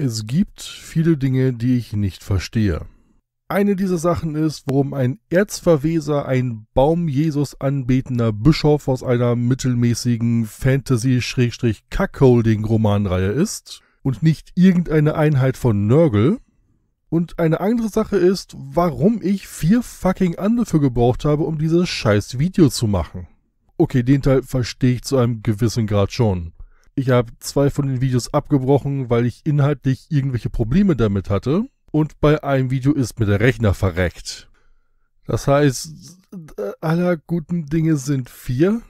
Es gibt viele Dinge, die ich nicht verstehe. Eine dieser Sachen ist, warum ein Erzverweser, ein Baum-Jesus anbetender Bischof aus einer mittelmäßigen Fantasy-Kackholding-Romanreihe ist und nicht irgendeine Einheit von Nörgel. Und eine andere Sache ist, warum ich vier fucking Anläufe gebraucht habe, um dieses scheiß Video zu machen. Okay, den Teil verstehe ich zu einem gewissen Grad schon. Ich habe zwei von den Videos abgebrochen, weil ich inhaltlich irgendwelche Probleme damit hatte. Und bei einem Video ist mir der Rechner verreckt. Das heißt, aller guten Dinge sind vier.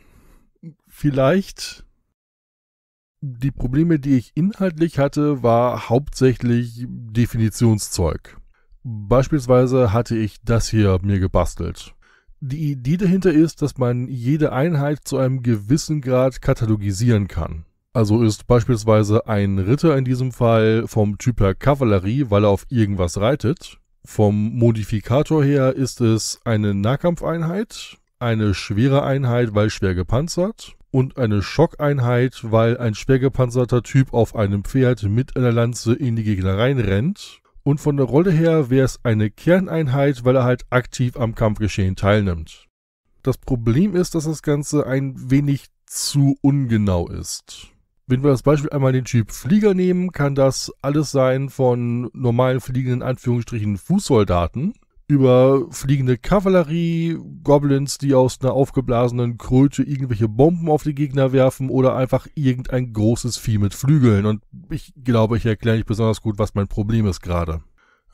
Vielleicht. Die Probleme, die ich inhaltlich hatte, war hauptsächlich Definitionszeug. Beispielsweise hatte ich das hier mir gebastelt. Die Idee dahinter ist, dass man jede Einheit zu einem gewissen Grad katalogisieren kann. Also ist beispielsweise ein Ritter in diesem Fall vom Typ her Kavallerie, weil er auf irgendwas reitet. Vom Modifikator her ist es eine Nahkampfeinheit, eine schwere Einheit, weil schwer gepanzert und eine Schockeinheit, weil ein schwer gepanzerter Typ auf einem Pferd mit einer Lanze in die Gegner reinrennt. Und von der Rolle her wäre es eine Kerneinheit, weil er halt aktiv am Kampfgeschehen teilnimmt. Das Problem ist, dass das Ganze ein wenig zu ungenau ist. Wenn wir das Beispiel einmal den Typ Flieger nehmen, kann das alles sein von normalen fliegenden Anführungsstrichen Fußsoldaten über fliegende Kavallerie, Goblins, die aus einer aufgeblasenen Kröte irgendwelche Bomben auf die Gegner werfen oder einfach irgendein großes Vieh mit Flügeln. Und ich glaube, ich erkläre nicht besonders gut, was mein Problem ist gerade.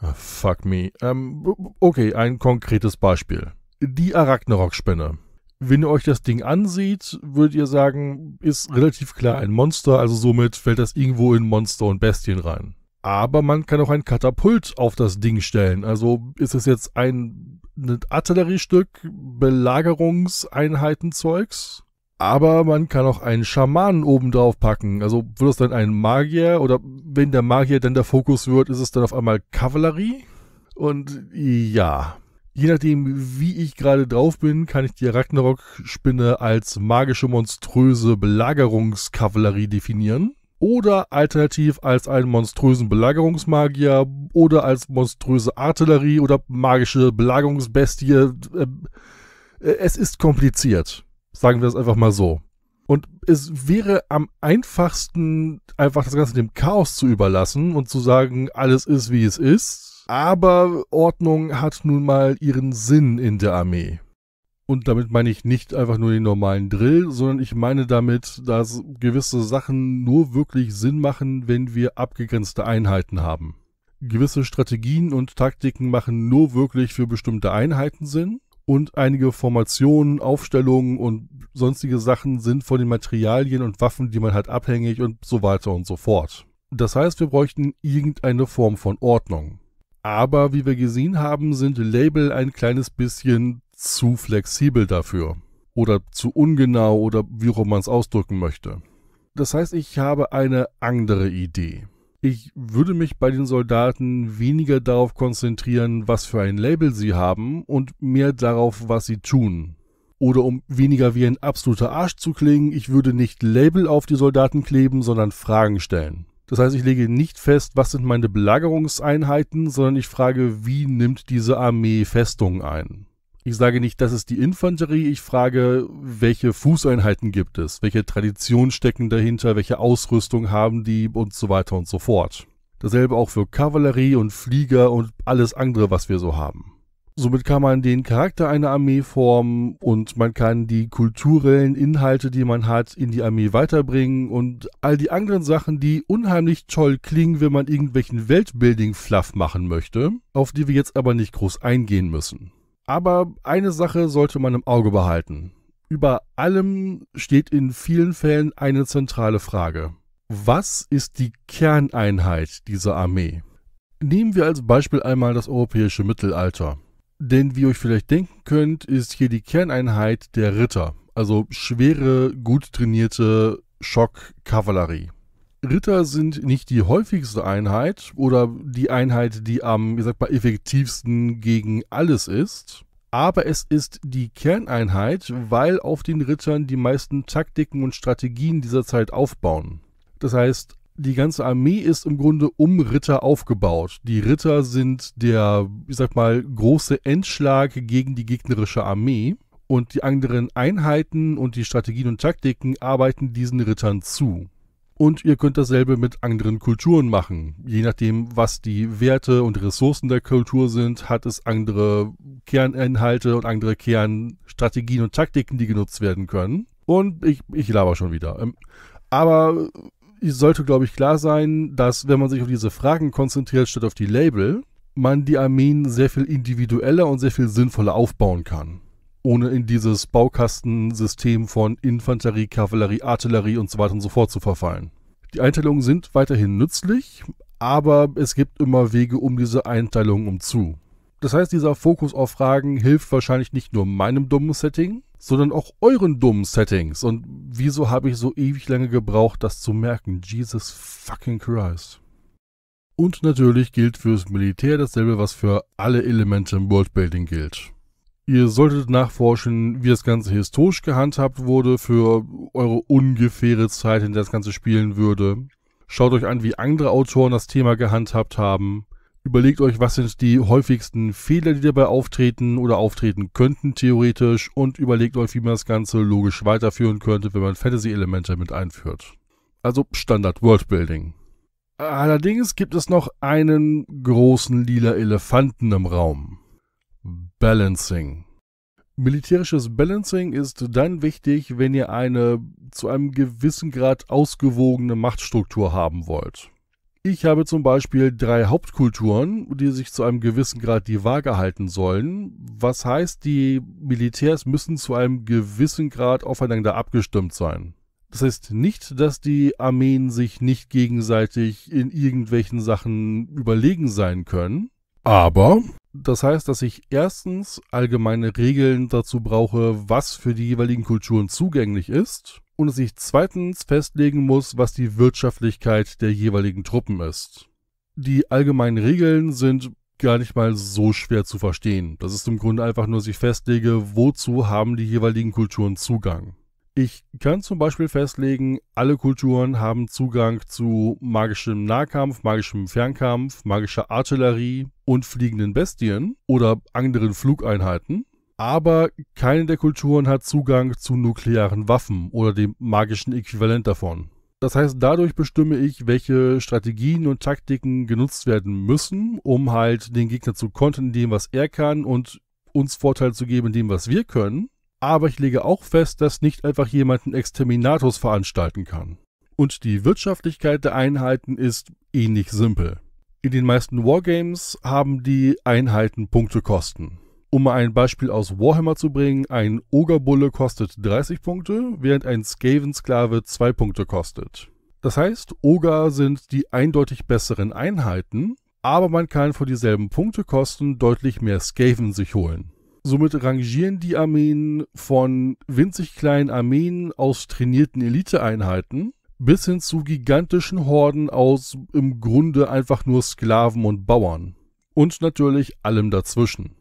Ah, fuck me. Ähm, okay, ein konkretes Beispiel. Die Arachnorok-Spinne. Wenn ihr euch das Ding ansieht, würdet ihr sagen, ist relativ klar ein Monster, also somit fällt das irgendwo in Monster und Bestien rein. Aber man kann auch ein Katapult auf das Ding stellen. Also ist es jetzt ein, ein Artilleriestück, Belagerungseinheitenzeugs? Aber man kann auch einen Schamanen oben drauf packen. Also wird es dann ein Magier oder wenn der Magier dann der Fokus wird, ist es dann auf einmal Kavallerie? Und ja, je nachdem, wie ich gerade drauf bin, kann ich die Ragnarok-Spinne als magische, monströse Belagerungskavallerie definieren. Oder alternativ als einen monströsen Belagerungsmagier oder als monströse Artillerie oder magische Belagerungsbestie. Äh, äh, es ist kompliziert. Sagen wir das einfach mal so. Und es wäre am einfachsten, einfach das Ganze dem Chaos zu überlassen und zu sagen, alles ist, wie es ist aber Ordnung hat nun mal ihren Sinn in der Armee. Und damit meine ich nicht einfach nur den normalen Drill, sondern ich meine damit, dass gewisse Sachen nur wirklich Sinn machen, wenn wir abgegrenzte Einheiten haben. Gewisse Strategien und Taktiken machen nur wirklich für bestimmte Einheiten Sinn und einige Formationen, Aufstellungen und sonstige Sachen sind von den Materialien und Waffen, die man hat, abhängig und so weiter und so fort. Das heißt, wir bräuchten irgendeine Form von Ordnung. Aber wie wir gesehen haben, sind Label ein kleines bisschen zu flexibel dafür. Oder zu ungenau oder wie auch man es ausdrücken möchte. Das heißt, ich habe eine andere Idee. Ich würde mich bei den Soldaten weniger darauf konzentrieren, was für ein Label sie haben und mehr darauf, was sie tun. Oder um weniger wie ein absoluter Arsch zu klingen, ich würde nicht Label auf die Soldaten kleben, sondern Fragen stellen. Das heißt, ich lege nicht fest, was sind meine Belagerungseinheiten, sondern ich frage, wie nimmt diese Armee Festung ein? Ich sage nicht, das ist die Infanterie, ich frage, welche Fußeinheiten gibt es, welche Traditionen stecken dahinter, welche Ausrüstung haben die und so weiter und so fort. Dasselbe auch für Kavallerie und Flieger und alles andere, was wir so haben. Somit kann man den Charakter einer Armee formen und man kann die kulturellen Inhalte, die man hat, in die Armee weiterbringen und all die anderen Sachen, die unheimlich toll klingen, wenn man irgendwelchen Weltbuilding-Fluff machen möchte, auf die wir jetzt aber nicht groß eingehen müssen. Aber eine Sache sollte man im Auge behalten. Über allem steht in vielen Fällen eine zentrale Frage. Was ist die Kerneinheit dieser Armee? Nehmen wir als Beispiel einmal das europäische Mittelalter. Denn wie ihr euch vielleicht denken könnt, ist hier die Kerneinheit der Ritter, also schwere, gut trainierte Schock-Kavallerie. Ritter sind nicht die häufigste Einheit oder die Einheit, die am, wie sagt man, effektivsten gegen alles ist. Aber es ist die Kerneinheit, weil auf den Rittern die meisten Taktiken und Strategien dieser Zeit aufbauen. Das heißt, die ganze Armee ist im Grunde um Ritter aufgebaut. Die Ritter sind der, ich sag mal, große Endschlag gegen die gegnerische Armee. Und die anderen Einheiten und die Strategien und Taktiken arbeiten diesen Rittern zu. Und ihr könnt dasselbe mit anderen Kulturen machen. Je nachdem, was die Werte und Ressourcen der Kultur sind, hat es andere Kerninhalte und andere Kernstrategien und Taktiken, die genutzt werden können. Und ich, ich laber schon wieder. Ähm, aber sollte, glaube ich, klar sein, dass, wenn man sich auf diese Fragen konzentriert, statt auf die Label, man die Armeen sehr viel individueller und sehr viel sinnvoller aufbauen kann. Ohne in dieses Baukastensystem von Infanterie, Kavallerie, Artillerie und so weiter und so fort zu verfallen. Die Einteilungen sind weiterhin nützlich, aber es gibt immer Wege um diese Einteilungen umzu. Das heißt, dieser Fokus auf Fragen hilft wahrscheinlich nicht nur meinem dummen Setting, sondern auch euren dummen Settings. Und wieso habe ich so ewig lange gebraucht, das zu merken? Jesus fucking Christ. Und natürlich gilt fürs Militär dasselbe, was für alle Elemente im Worldbuilding gilt. Ihr solltet nachforschen, wie das Ganze historisch gehandhabt wurde für eure ungefähre Zeit, in der das Ganze spielen würde. Schaut euch an, wie andere Autoren das Thema gehandhabt haben. Überlegt euch, was sind die häufigsten Fehler, die dabei auftreten oder auftreten könnten theoretisch und überlegt euch, wie man das Ganze logisch weiterführen könnte, wenn man Fantasy-Elemente mit einführt. Also Standard Worldbuilding. Allerdings gibt es noch einen großen lila Elefanten im Raum. Balancing. Militärisches Balancing ist dann wichtig, wenn ihr eine zu einem gewissen Grad ausgewogene Machtstruktur haben wollt. Ich habe zum Beispiel drei Hauptkulturen, die sich zu einem gewissen Grad die Waage halten sollen. Was heißt, die Militärs müssen zu einem gewissen Grad aufeinander abgestimmt sein. Das heißt nicht, dass die Armeen sich nicht gegenseitig in irgendwelchen Sachen überlegen sein können. Aber das heißt, dass ich erstens allgemeine Regeln dazu brauche, was für die jeweiligen Kulturen zugänglich ist und es sich zweitens festlegen muss, was die Wirtschaftlichkeit der jeweiligen Truppen ist. Die allgemeinen Regeln sind gar nicht mal so schwer zu verstehen. Das ist im Grunde einfach nur, dass ich festlege, wozu haben die jeweiligen Kulturen Zugang. Ich kann zum Beispiel festlegen, alle Kulturen haben Zugang zu magischem Nahkampf, magischem Fernkampf, magischer Artillerie und fliegenden Bestien oder anderen Flugeinheiten aber keine der Kulturen hat Zugang zu nuklearen Waffen oder dem magischen Äquivalent davon. Das heißt, dadurch bestimme ich, welche Strategien und Taktiken genutzt werden müssen, um halt den Gegner zu kontern in dem, was er kann und uns Vorteil zu geben in dem, was wir können. Aber ich lege auch fest, dass nicht einfach jemand einen Exterminatus veranstalten kann. Und die Wirtschaftlichkeit der Einheiten ist ähnlich simpel. In den meisten Wargames haben die Einheiten Punktekosten. Um mal ein Beispiel aus Warhammer zu bringen, ein Ogerbulle kostet 30 Punkte, während ein Skaven-Sklave 2 Punkte kostet. Das heißt, Oger sind die eindeutig besseren Einheiten, aber man kann vor dieselben Punktekosten deutlich mehr Skaven sich holen. Somit rangieren die Armeen von winzig kleinen Armeen aus trainierten Eliteeinheiten bis hin zu gigantischen Horden aus im Grunde einfach nur Sklaven und Bauern. Und natürlich allem dazwischen.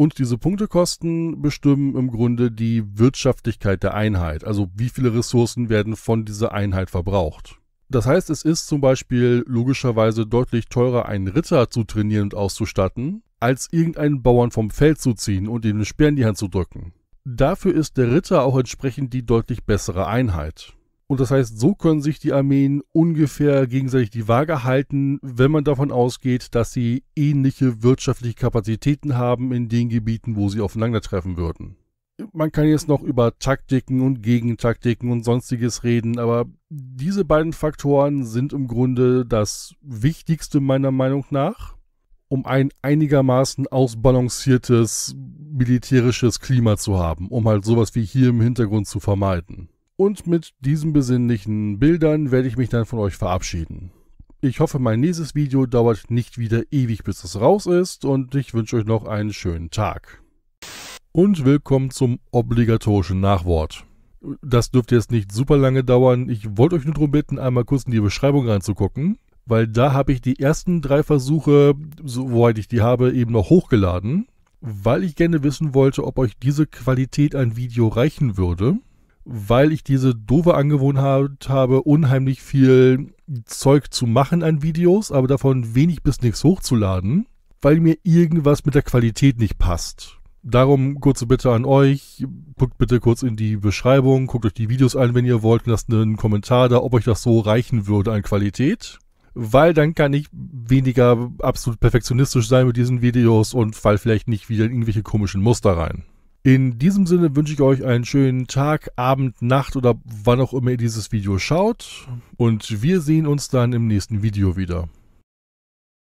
Und diese Punktekosten bestimmen im Grunde die Wirtschaftlichkeit der Einheit, also wie viele Ressourcen werden von dieser Einheit verbraucht. Das heißt, es ist zum Beispiel logischerweise deutlich teurer, einen Ritter zu trainieren und auszustatten, als irgendeinen Bauern vom Feld zu ziehen und ihm eine Speer in die Hand zu drücken. Dafür ist der Ritter auch entsprechend die deutlich bessere Einheit. Und das heißt, so können sich die Armeen ungefähr gegenseitig die Waage halten, wenn man davon ausgeht, dass sie ähnliche wirtschaftliche Kapazitäten haben in den Gebieten, wo sie aufeinandertreffen würden. Man kann jetzt noch über Taktiken und Gegentaktiken und sonstiges reden, aber diese beiden Faktoren sind im Grunde das Wichtigste meiner Meinung nach, um ein einigermaßen ausbalanciertes militärisches Klima zu haben, um halt sowas wie hier im Hintergrund zu vermeiden. Und mit diesen besinnlichen Bildern werde ich mich dann von euch verabschieden. Ich hoffe, mein nächstes Video dauert nicht wieder ewig, bis es raus ist und ich wünsche euch noch einen schönen Tag. Und willkommen zum obligatorischen Nachwort. Das dürfte jetzt nicht super lange dauern. Ich wollte euch nur darum bitten, einmal kurz in die Beschreibung reinzugucken, weil da habe ich die ersten drei Versuche, soweit ich die habe, eben noch hochgeladen, weil ich gerne wissen wollte, ob euch diese Qualität an Video reichen würde weil ich diese doofe Angewohnheit habe, unheimlich viel Zeug zu machen an Videos, aber davon wenig bis nichts hochzuladen, weil mir irgendwas mit der Qualität nicht passt. Darum kurze Bitte an euch, guckt bitte kurz in die Beschreibung, guckt euch die Videos an, wenn ihr wollt, lasst einen Kommentar da, ob euch das so reichen würde an Qualität. Weil dann kann ich weniger absolut perfektionistisch sein mit diesen Videos und fall vielleicht nicht wieder in irgendwelche komischen Muster rein. In diesem Sinne wünsche ich euch einen schönen Tag, Abend, Nacht oder wann auch immer ihr dieses Video schaut. Und wir sehen uns dann im nächsten Video wieder.